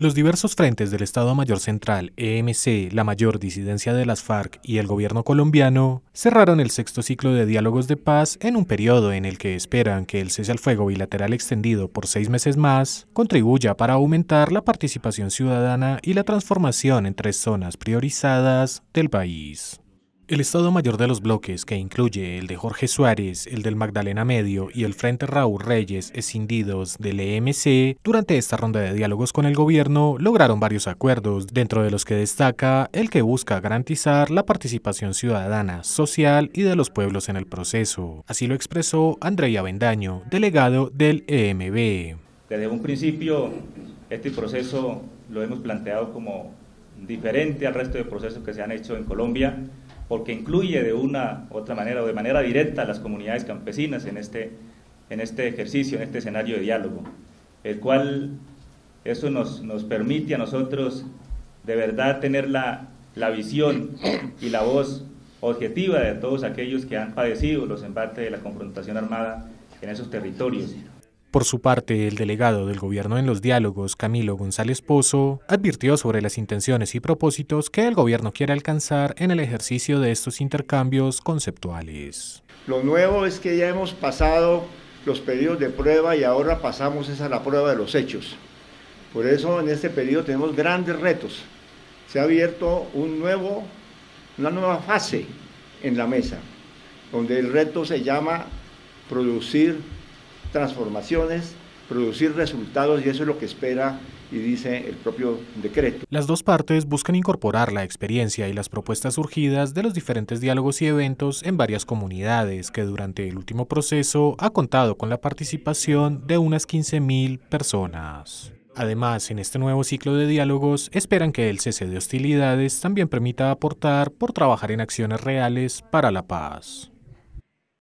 Los diversos frentes del Estado Mayor Central, EMC, la mayor disidencia de las FARC y el gobierno colombiano cerraron el sexto ciclo de diálogos de paz en un periodo en el que esperan que el cese al fuego bilateral extendido por seis meses más contribuya para aumentar la participación ciudadana y la transformación en tres zonas priorizadas del país. El Estado Mayor de los bloques, que incluye el de Jorge Suárez, el del Magdalena Medio y el Frente Raúl Reyes, escindidos del EMC, durante esta ronda de diálogos con el gobierno lograron varios acuerdos, dentro de los que destaca el que busca garantizar la participación ciudadana, social y de los pueblos en el proceso. Así lo expresó Andrea Avendaño, delegado del EMB. Desde un principio, este proceso lo hemos planteado como diferente al resto de procesos que se han hecho en Colombia, porque incluye de una u otra manera o de manera directa a las comunidades campesinas en este, en este ejercicio, en este escenario de diálogo, el cual eso nos, nos permite a nosotros de verdad tener la, la visión y la voz objetiva de todos aquellos que han padecido los embates de la confrontación armada en esos territorios. Por su parte, el delegado del gobierno en los diálogos, Camilo González Pozo, advirtió sobre las intenciones y propósitos que el gobierno quiere alcanzar en el ejercicio de estos intercambios conceptuales. Lo nuevo es que ya hemos pasado los pedidos de prueba y ahora pasamos a la prueba de los hechos. Por eso en este periodo tenemos grandes retos. Se ha abierto una nueva fase en la mesa, donde el reto se llama producir transformaciones, producir resultados y eso es lo que espera y dice el propio decreto. Las dos partes buscan incorporar la experiencia y las propuestas surgidas de los diferentes diálogos y eventos en varias comunidades que durante el último proceso ha contado con la participación de unas 15.000 personas. Además, en este nuevo ciclo de diálogos esperan que el cese de hostilidades también permita aportar por trabajar en acciones reales para la paz.